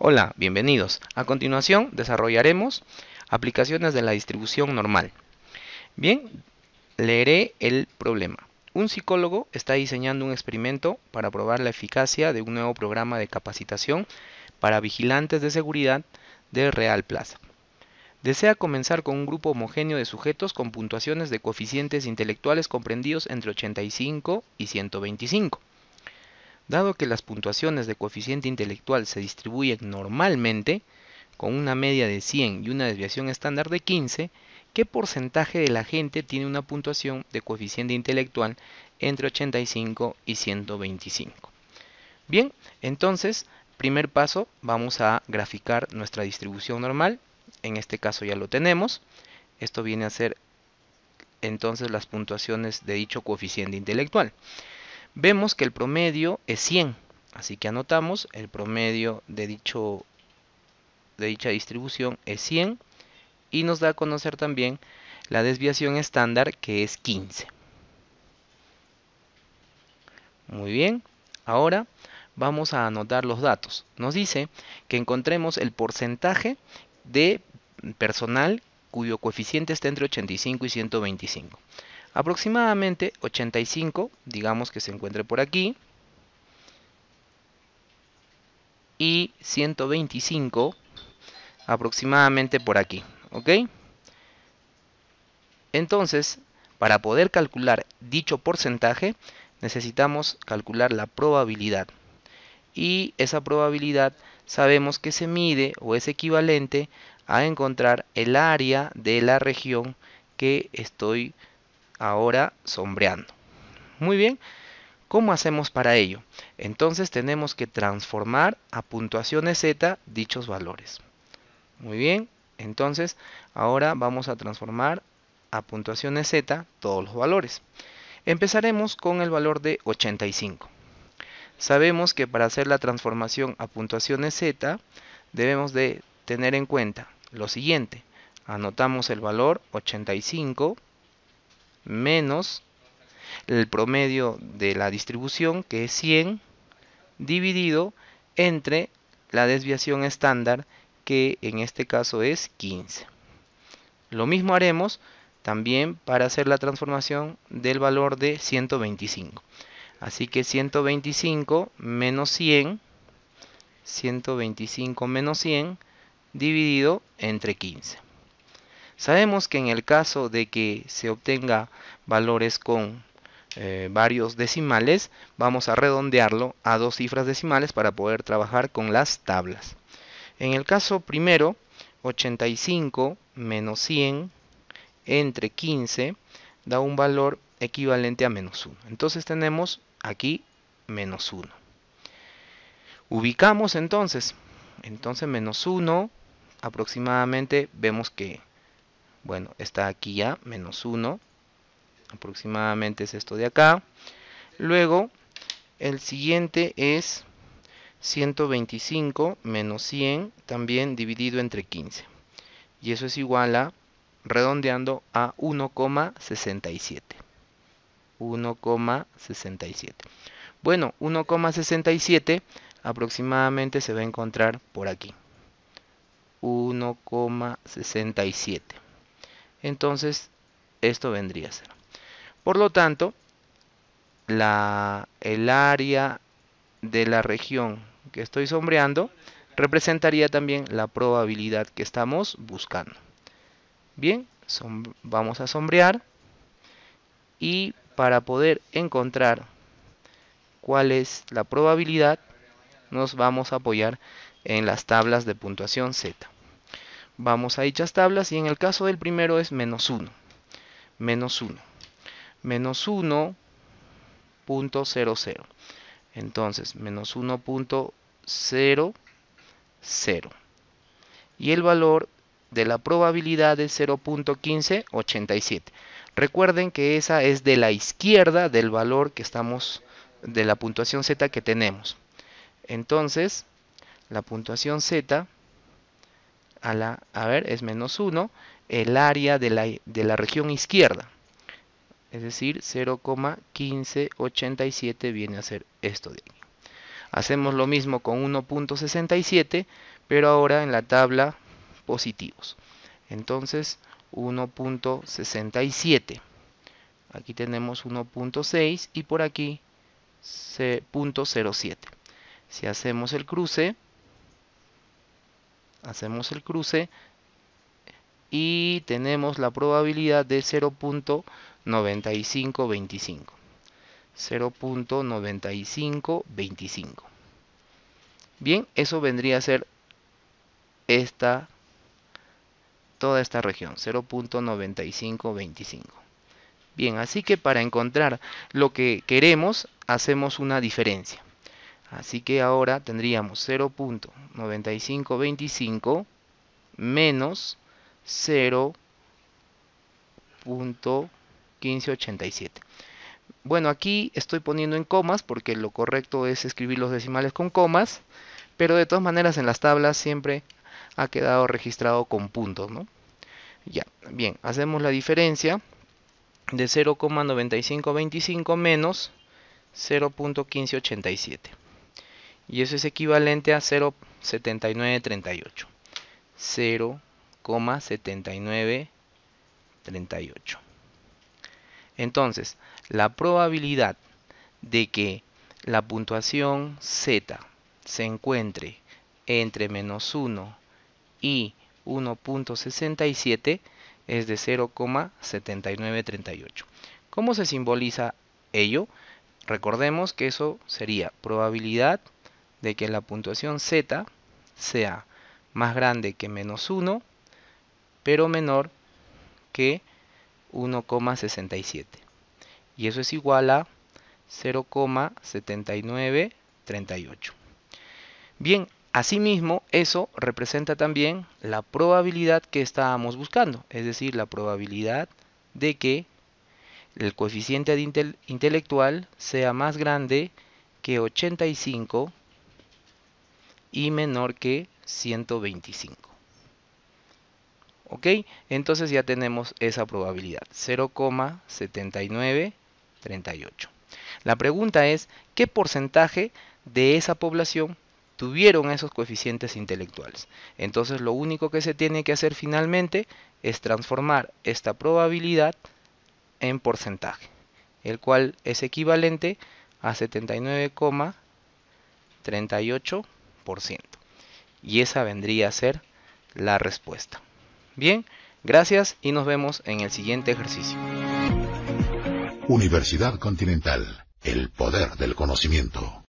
Hola, bienvenidos. A continuación desarrollaremos aplicaciones de la distribución normal. Bien, leeré el problema. Un psicólogo está diseñando un experimento para probar la eficacia de un nuevo programa de capacitación para vigilantes de seguridad de Real Plaza. Desea comenzar con un grupo homogéneo de sujetos con puntuaciones de coeficientes intelectuales comprendidos entre 85 y 125. Dado que las puntuaciones de coeficiente intelectual se distribuyen normalmente, con una media de 100 y una desviación estándar de 15, ¿qué porcentaje de la gente tiene una puntuación de coeficiente intelectual entre 85 y 125? Bien, entonces, primer paso, vamos a graficar nuestra distribución normal. En este caso ya lo tenemos. Esto viene a ser entonces las puntuaciones de dicho coeficiente intelectual vemos que el promedio es 100. Así que anotamos el promedio de, de dicha distribución es 100 y nos da a conocer también la desviación estándar que es 15. Muy bien, ahora vamos a anotar los datos. Nos dice que encontremos el porcentaje de personal cuyo coeficiente está entre 85 y 125. Aproximadamente 85, digamos que se encuentre por aquí. Y 125 aproximadamente por aquí, ¿ok? Entonces, para poder calcular dicho porcentaje, necesitamos calcular la probabilidad. Y esa probabilidad sabemos que se mide o es equivalente a encontrar el área de la región que estoy ahora sombreando. Muy bien, ¿cómo hacemos para ello? Entonces tenemos que transformar a puntuaciones Z dichos valores. Muy bien, entonces ahora vamos a transformar a puntuaciones Z todos los valores. Empezaremos con el valor de 85. Sabemos que para hacer la transformación a puntuaciones Z debemos de tener en cuenta lo siguiente. Anotamos el valor 85 menos el promedio de la distribución, que es 100, dividido entre la desviación estándar, que en este caso es 15. Lo mismo haremos también para hacer la transformación del valor de 125. Así que 125 menos 100, 125 menos 100, dividido entre 15. Sabemos que en el caso de que se obtenga valores con eh, varios decimales, vamos a redondearlo a dos cifras decimales para poder trabajar con las tablas. En el caso primero, 85 menos 100 entre 15 da un valor equivalente a menos 1. Entonces tenemos aquí menos 1. Ubicamos entonces, entonces menos 1 aproximadamente vemos que bueno, está aquí ya, menos 1. Aproximadamente es esto de acá. Luego, el siguiente es 125 menos 100, también dividido entre 15. Y eso es igual a, redondeando, a 1,67. 1,67. Bueno, 1,67 aproximadamente se va a encontrar por aquí. 1,67 entonces esto vendría a ser. Por lo tanto, el área de la región que estoy sombreando representaría también la probabilidad que estamos buscando. Bien, vamos a sombrear y para poder encontrar cuál es la probabilidad nos vamos a apoyar en las tablas de puntuación Z. Vamos a dichas tablas y en el caso del primero es menos 1. Menos 1. Menos 1.00. Entonces, menos 1.00. Y el valor de la probabilidad es 0.1587. Recuerden que esa es de la izquierda del valor que estamos, de la puntuación z que tenemos. Entonces, la puntuación z a la, a ver, es menos 1, el área de la, de la región izquierda. Es decir, 0,1587 viene a ser esto de aquí. Hacemos lo mismo con 1.67, pero ahora en la tabla positivos. Entonces, 1.67. Aquí tenemos 1.6 y por aquí 0.07. Si hacemos el cruce, hacemos el cruce y tenemos la probabilidad de 0.9525. 0.9525. Bien, eso vendría a ser esta toda esta región, 0.9525. Bien, así que para encontrar lo que queremos, hacemos una diferencia. Así que ahora tendríamos 0.9525 menos 0.1587. Bueno, aquí estoy poniendo en comas porque lo correcto es escribir los decimales con comas, pero de todas maneras en las tablas siempre ha quedado registrado con puntos, Ya, bien, hacemos la diferencia de 0,9525 menos 0.1587 y eso es equivalente a 0,7938. 0,7938. Entonces, la probabilidad de que la puntuación z se encuentre entre menos 1 y 1.67 es de 0,7938. ¿Cómo se simboliza ello? Recordemos que eso sería probabilidad de que la puntuación z sea más grande que menos 1, pero menor que 1,67. Y eso es igual a 0,7938. Bien, asimismo, eso representa también la probabilidad que estábamos buscando, es decir, la probabilidad de que el coeficiente intelectual sea más grande que 85 y menor que 125. ¿Ok? Entonces ya tenemos esa probabilidad, 0,7938. La pregunta es, ¿qué porcentaje de esa población tuvieron esos coeficientes intelectuales? Entonces lo único que se tiene que hacer finalmente es transformar esta probabilidad en porcentaje, el cual es equivalente a 79,38%. Y esa vendría a ser la respuesta. Bien, gracias y nos vemos en el siguiente ejercicio. Universidad Continental, el poder del conocimiento.